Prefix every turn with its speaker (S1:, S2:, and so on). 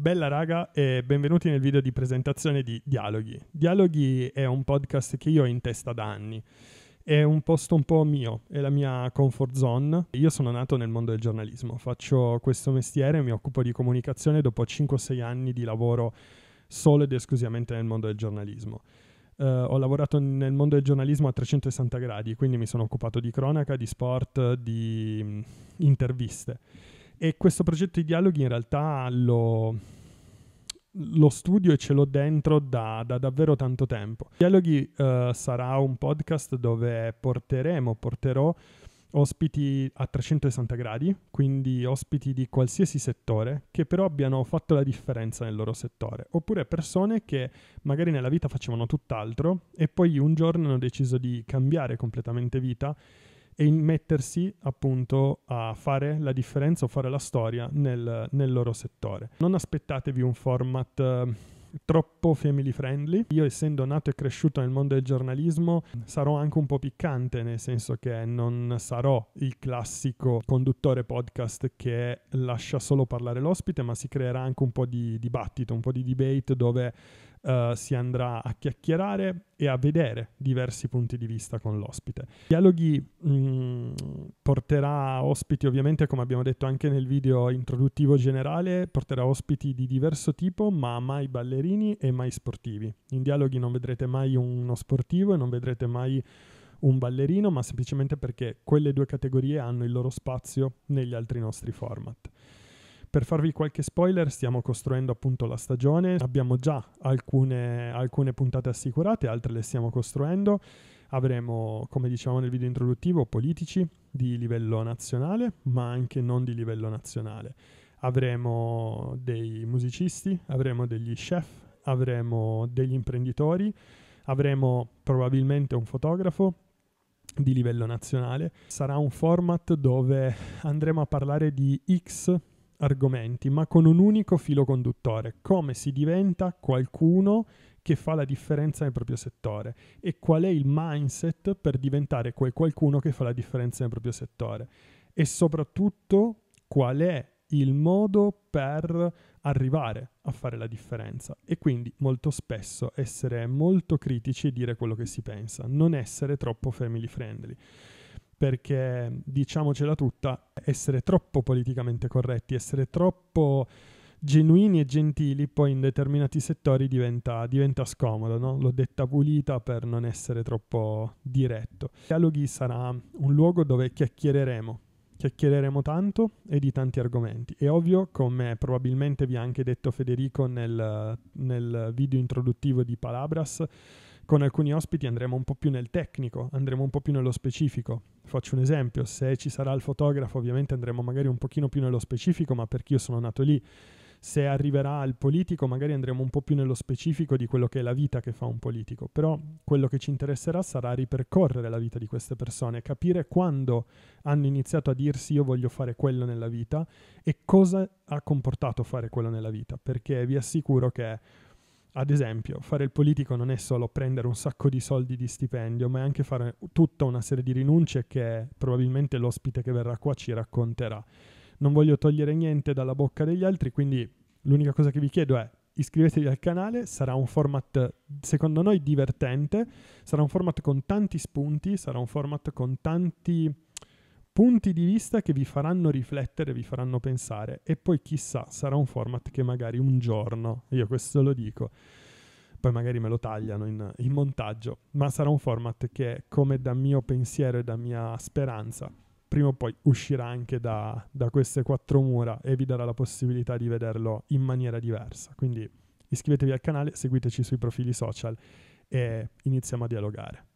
S1: Bella raga e benvenuti nel video di presentazione di Dialoghi. Dialoghi è un podcast che io ho in testa da anni. È un posto un po' mio, è la mia comfort zone. Io sono nato nel mondo del giornalismo, faccio questo mestiere, mi occupo di comunicazione dopo 5-6 anni di lavoro solo ed esclusivamente nel mondo del giornalismo. Uh, ho lavorato nel mondo del giornalismo a 360 gradi, quindi mi sono occupato di cronaca, di sport, di mm, interviste e questo progetto di dialoghi in realtà lo, lo studio e ce l'ho dentro da, da davvero tanto tempo. Dialoghi uh, sarà un podcast dove porteremo, porterò ospiti a 360 gradi, quindi ospiti di qualsiasi settore, che però abbiano fatto la differenza nel loro settore, oppure persone che magari nella vita facevano tutt'altro e poi un giorno hanno deciso di cambiare completamente vita e in mettersi appunto a fare la differenza o fare la storia nel, nel loro settore. Non aspettatevi un format... Ehm, troppo family friendly. Io essendo nato e cresciuto nel mondo del giornalismo sarò anche un po' piccante, nel senso che non sarò il classico conduttore podcast che lascia solo parlare l'ospite, ma si creerà anche un po' di dibattito, un po' di debate dove eh, si andrà a chiacchierare e a vedere diversi punti di vista con l'ospite. Dialoghi mh, mm, porterà ospiti ovviamente, come abbiamo detto anche nel video introduttivo generale, porterà ospiti di diverso tipo, ma mai ballerini e mai sportivi. In dialoghi non vedrete mai uno sportivo e non vedrete mai un ballerino, ma semplicemente perché quelle due categorie hanno il loro spazio negli altri nostri format. Per farvi qualche spoiler, stiamo costruendo appunto la stagione, abbiamo già alcune, alcune puntate assicurate, altre le stiamo costruendo. Avremo, come dicevamo nel video introduttivo, politici di livello nazionale, ma anche non di livello nazionale. Avremo dei musicisti, avremo degli chef, avremo degli imprenditori, avremo probabilmente un fotografo, di livello nazionale. Sarà un format dove andremo a parlare di X argomenti, ma con un unico filo conduttore, come si diventa qualcuno che fa la differenza nel proprio settore e qual è il mindset per diventare quel qualcuno che fa la differenza nel proprio settore e soprattutto qual è il modo per arrivare a fare la differenza e quindi molto spesso essere molto critici e dire quello che si pensa, non essere troppo family friendly perché diciamocela tutta, essere troppo politicamente corretti, essere troppo genuini e gentili poi in determinati settori diventa, diventa scomodo, no? l'ho detta pulita per non essere troppo diretto. Dialoghi sarà un luogo dove chiacchiereremo, chiacchiereremo tanto e di tanti argomenti. È ovvio, come probabilmente vi ha anche detto Federico nel, nel video introduttivo di Palabras, con alcuni ospiti andremo un po' più nel tecnico, andremo un po' più nello specifico. Faccio un esempio, se ci sarà il fotografo ovviamente andremo magari un pochino più nello specifico, ma perché io sono nato lì. Se arriverà il politico magari andremo un po' più nello specifico di quello che è la vita che fa un politico, però quello che ci interesserà sarà ripercorrere la vita di queste persone, capire quando hanno iniziato a dirsi io voglio fare quello nella vita e cosa ha comportato fare quello nella vita, perché vi assicuro che ad esempio, fare il politico non è solo prendere un sacco di soldi di stipendio, ma è anche fare tutta una serie di rinunce che probabilmente l'ospite che verrà qua ci racconterà. Non voglio togliere niente dalla bocca degli altri, quindi l'unica cosa che vi chiedo è iscrivetevi al canale, sarà un format secondo noi divertente, sarà un format con tanti spunti, sarà un format con tanti punti di vista che vi faranno riflettere, vi faranno pensare e poi chissà, sarà un format che magari un giorno, io questo lo dico, poi magari me lo tagliano in, in montaggio, ma sarà un format che come da mio pensiero e da mia speranza, prima o poi uscirà anche da, da queste quattro mura e vi darà la possibilità di vederlo in maniera diversa. Quindi iscrivetevi al canale, seguiteci sui profili social e iniziamo a dialogare.